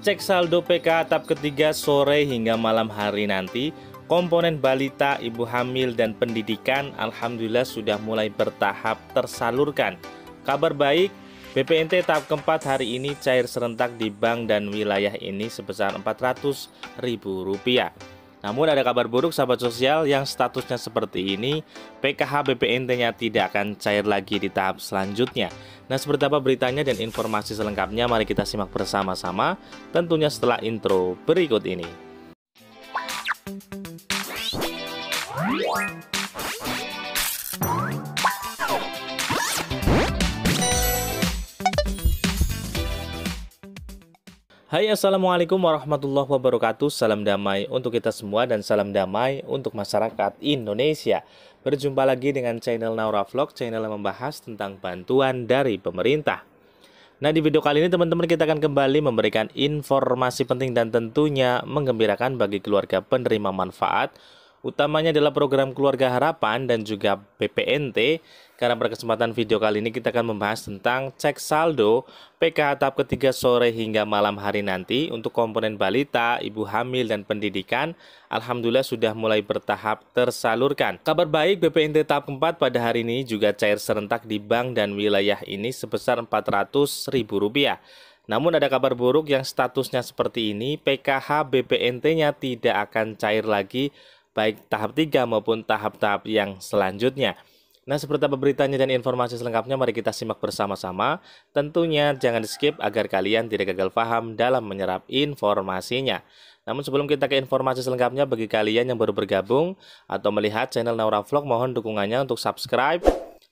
Cek saldo PK tahap ketiga sore hingga malam hari nanti. Komponen balita, ibu hamil, dan pendidikan alhamdulillah sudah mulai bertahap tersalurkan. Kabar baik, BPNT tahap keempat hari ini cair serentak di bank dan wilayah ini sebesar Rp400.000. Namun ada kabar buruk sahabat sosial yang statusnya seperti ini, PKH BPNT-nya tidak akan cair lagi di tahap selanjutnya. Nah seperti apa beritanya dan informasi selengkapnya mari kita simak bersama-sama tentunya setelah intro berikut ini. Hai assalamualaikum warahmatullahi wabarakatuh Salam damai untuk kita semua dan salam damai untuk masyarakat Indonesia Berjumpa lagi dengan channel Naura Vlog Channel yang membahas tentang bantuan dari pemerintah Nah di video kali ini teman-teman kita akan kembali memberikan informasi penting dan tentunya menggembirakan bagi keluarga penerima manfaat utamanya adalah program Keluarga Harapan dan juga BPNT. Karena berkesempatan video kali ini kita akan membahas tentang cek saldo PKH tahap ketiga sore hingga malam hari nanti untuk komponen balita, ibu hamil, dan pendidikan. Alhamdulillah sudah mulai bertahap tersalurkan. Kabar baik BPNT tahap keempat pada hari ini juga cair serentak di bank dan wilayah ini sebesar Rp400.000. Namun ada kabar buruk yang statusnya seperti ini, PKH BPNT-nya tidak akan cair lagi baik tahap 3 maupun tahap-tahap yang selanjutnya. Nah, seperti apa beritanya dan informasi selengkapnya, mari kita simak bersama-sama. Tentunya jangan di skip agar kalian tidak gagal paham dalam menyerap informasinya. Namun sebelum kita ke informasi selengkapnya, bagi kalian yang baru bergabung atau melihat channel Naura Vlog, mohon dukungannya untuk subscribe,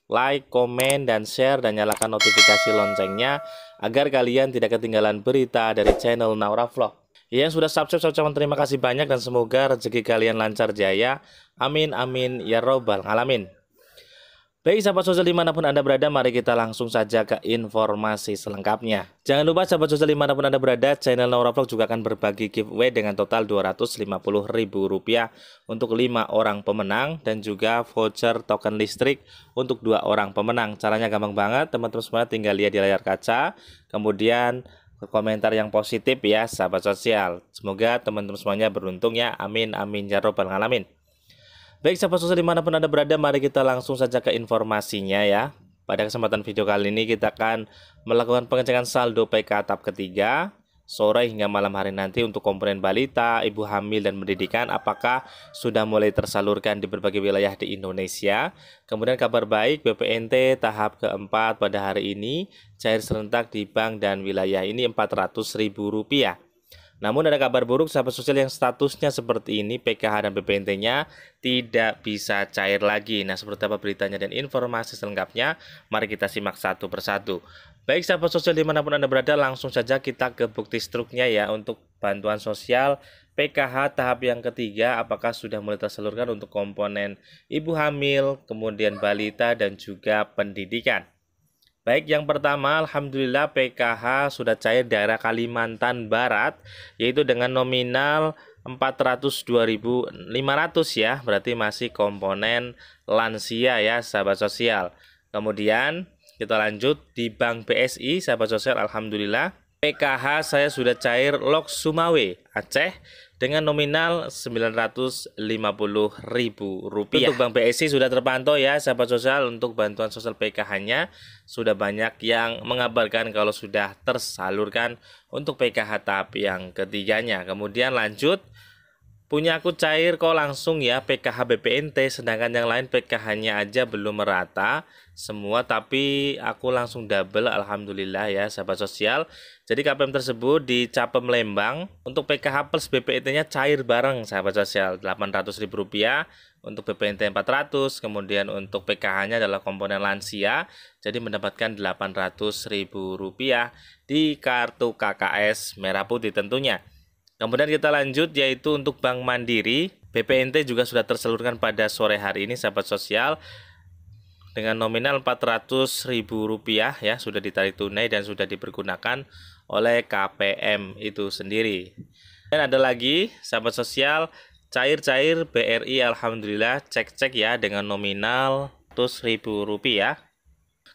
like, komen, dan share, dan nyalakan notifikasi loncengnya agar kalian tidak ketinggalan berita dari channel Naura Vlog. Iya, yang sudah subscribe saya terima kasih banyak dan semoga rezeki kalian lancar jaya. Amin amin ya robbal alamin. Baik sahabat sosial dimanapun Anda berada, mari kita langsung saja ke informasi selengkapnya. Jangan lupa sahabat sosial dimanapun Anda berada, channel Vlog juga akan berbagi giveaway dengan total rp rupiah untuk 5 orang pemenang dan juga voucher token listrik untuk dua orang pemenang. Caranya gampang banget, teman-teman semua tinggal lihat di layar kaca, kemudian komentar yang positif ya sahabat sosial. Semoga teman-teman semuanya beruntung ya. Amin amin ya robbal alamin. Baik sahabat sosial dimanapun anda berada, mari kita langsung saja ke informasinya ya. Pada kesempatan video kali ini kita akan melakukan pengecekan saldo PK tahap ketiga sore hingga malam hari nanti untuk komponen balita, ibu hamil, dan pendidikan apakah sudah mulai tersalurkan di berbagai wilayah di Indonesia. Kemudian kabar baik BPNT tahap keempat pada hari ini cair serentak di bank dan wilayah ini Rp400.000 namun ada kabar buruk sahabat sosial yang statusnya seperti ini PKH dan BPNT-nya tidak bisa cair lagi. Nah, seperti apa beritanya dan informasi selengkapnya, mari kita simak satu persatu. Baik sahabat sosial dimanapun Anda berada, langsung saja kita ke bukti struknya ya untuk bantuan sosial PKH tahap yang ketiga apakah sudah mulai tersalurkan untuk komponen ibu hamil, kemudian balita dan juga pendidikan. Baik, yang pertama Alhamdulillah PKH sudah cair daerah Kalimantan Barat yaitu dengan nominal 402.500 ya, berarti masih komponen lansia ya sahabat sosial. Kemudian kita lanjut di Bank BSI sahabat sosial Alhamdulillah PKH saya sudah cair Lok Sumawe Aceh dengan nominal Rp950.000. Untuk Bank BSI sudah terpantau ya sahabat sosial untuk bantuan sosial PKH-nya sudah banyak yang mengabarkan kalau sudah tersalurkan untuk PKH tahap yang ketiganya. Kemudian lanjut Punya aku cair kok langsung ya PKH BPNT sedangkan yang lain PKH-nya aja belum merata semua tapi aku langsung double alhamdulillah ya sahabat sosial. Jadi KPM tersebut di Capem Lembang untuk PKH plus BPNT-nya cair bareng sahabat sosial rp rupiah untuk BPNT 400 kemudian untuk PKH-nya adalah komponen lansia jadi mendapatkan rp rupiah di kartu KKS merah putih tentunya. Kemudian kita lanjut yaitu untuk Bank Mandiri, BPNT juga sudah terseluruhkan pada sore hari ini sahabat sosial dengan nominal Rp400.000 ya sudah ditarik tunai dan sudah dipergunakan oleh KPM itu sendiri. Dan ada lagi sahabat sosial cair-cair BRI alhamdulillah cek-cek ya dengan nominal Rp100.000.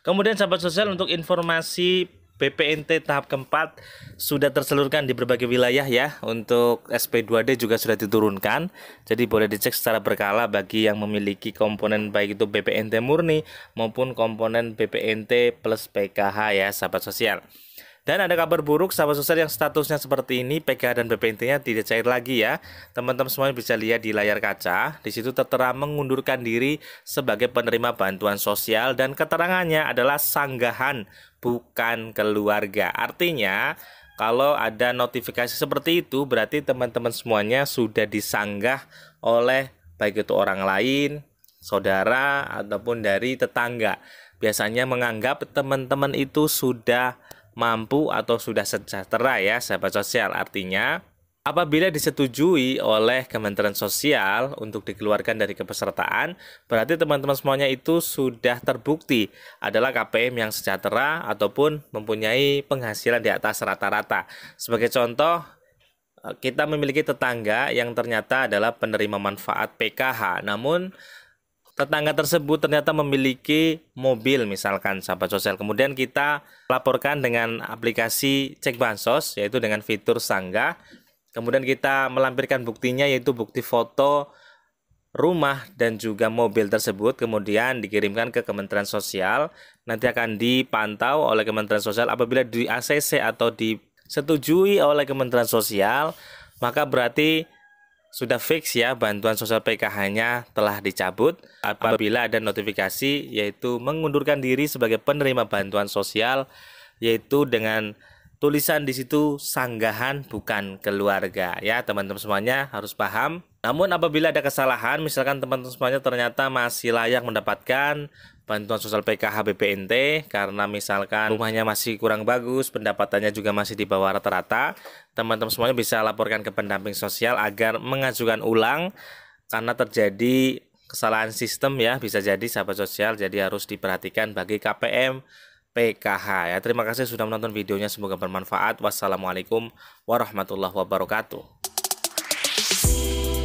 Kemudian sahabat sosial untuk informasi PPNT tahap keempat sudah terseluruhkan di berbagai wilayah ya. Untuk SP2D juga sudah diturunkan. Jadi boleh dicek secara berkala bagi yang memiliki komponen baik itu BPNT murni maupun komponen BPNT plus PKH ya sahabat sosial. Dan ada kabar buruk sahabat sosial yang statusnya seperti ini, PKH dan BPNT-nya tidak cair lagi ya. Teman-teman semuanya bisa lihat di layar kaca. Di situ tertera mengundurkan diri sebagai penerima bantuan sosial dan keterangannya adalah sanggahan bukan keluarga. Artinya kalau ada notifikasi seperti itu, berarti teman-teman semuanya sudah disanggah oleh baik itu orang lain, saudara, ataupun dari tetangga. Biasanya menganggap teman-teman itu sudah mampu atau sudah sejahtera ya sahabat sosial. Artinya Apabila disetujui oleh Kementerian Sosial untuk dikeluarkan dari kepesertaan, berarti teman-teman semuanya itu sudah terbukti adalah KPM yang sejahtera ataupun mempunyai penghasilan di atas rata-rata. Sebagai contoh, eh, kita memiliki tetangga yang ternyata adalah penerima manfaat PKH, namun tetangga tersebut ternyata memiliki mobil misalkan sahabat sosial kemudian kita laporkan dengan aplikasi cek bansos yaitu dengan fitur sangga. kemudian kita melampirkan buktinya yaitu bukti foto rumah dan juga mobil tersebut kemudian dikirimkan ke Kementerian Sosial nanti akan dipantau oleh Kementerian Sosial apabila di ACC atau disetujui oleh Kementerian Sosial maka berarti sudah fix ya bantuan sosial PKH-nya telah dicabut apabila ada notifikasi yaitu mengundurkan diri sebagai penerima bantuan sosial yaitu dengan tulisan di situ sanggahan bukan keluarga ya teman-teman semuanya harus paham namun apabila ada kesalahan misalkan teman-teman semuanya ternyata masih layak mendapatkan bantuan sosial PKH BPNT karena misalkan rumahnya masih kurang bagus, pendapatannya juga masih di bawah rata-rata, teman-teman semuanya bisa laporkan ke pendamping sosial agar mengajukan ulang karena terjadi kesalahan sistem ya, bisa jadi sahabat sosial jadi harus diperhatikan bagi KPM PKH ya. Terima kasih sudah menonton videonya, semoga bermanfaat. Wassalamualaikum warahmatullahi wabarakatuh.